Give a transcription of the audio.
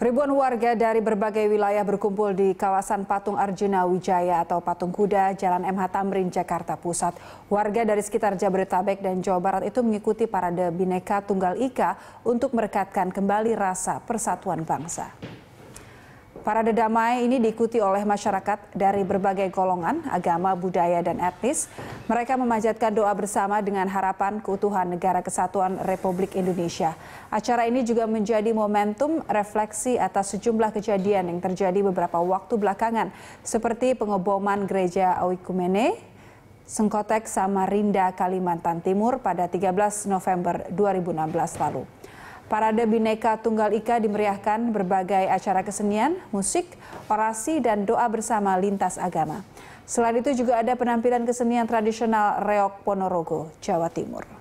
Ribuan warga dari berbagai wilayah berkumpul di kawasan Patung Arjuna Wijaya atau Patung Kuda, Jalan MH Tamrin, Jakarta Pusat. Warga dari sekitar Jabodetabek dan Jawa Barat itu mengikuti parade Bineka Tunggal Ika untuk merekatkan kembali rasa persatuan bangsa. Parade damai ini diikuti oleh masyarakat dari berbagai golongan, agama, budaya, dan etnis. Mereka memanjatkan doa bersama dengan harapan keutuhan Negara Kesatuan Republik Indonesia. Acara ini juga menjadi momentum refleksi atas sejumlah kejadian yang terjadi beberapa waktu belakangan, seperti pengeboman gereja Awikumene, Sengkotek, Samarinda, Kalimantan Timur pada 13 November 2016 lalu. Parade Bineka Tunggal Ika dimeriahkan berbagai acara kesenian, musik, orasi, dan doa bersama lintas agama. Selain itu juga ada penampilan kesenian tradisional Reok Ponorogo, Jawa Timur.